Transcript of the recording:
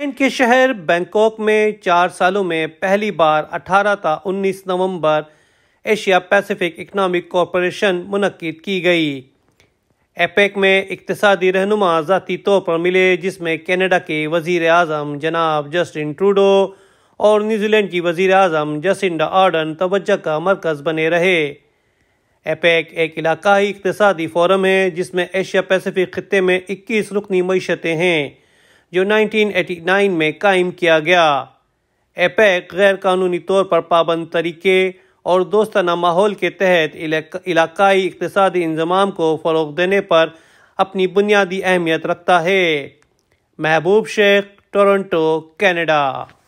Thailand के शहर Bangkok में चार सालों में पहली बार 18 था 19 नवंबर एशिया पैसिफिक इकनॉमिक कॉरपोरेशन मुनद की गई एपेक में इकतदी रहनुमा ज़ाती तौर पर मिले जिसमें कैनेडा के वजीर अजम जनाब जस्टिन ट्रूडो और न्यूजीलैंड की वजीर अजम जसिंडा आर्डन तोज्जा का मरकज़ बने रहे एपेक एक इलाकाई इकतदी फोरम है जिसमें एशिया पैसिफिक खत्े में इक्कीस रुकनी मीशतें हैं जो 1989 में कायम किया गया एपेक गैर कानूनी तौर पर पाबंद तरीके और दोस्ताना माहौल के तहत इलाकाई इकतदी इंजमाम को फ़रोग देने पर अपनी बुनियादी अहमियत रखता है महबूब शेख टोरंटो कनाडा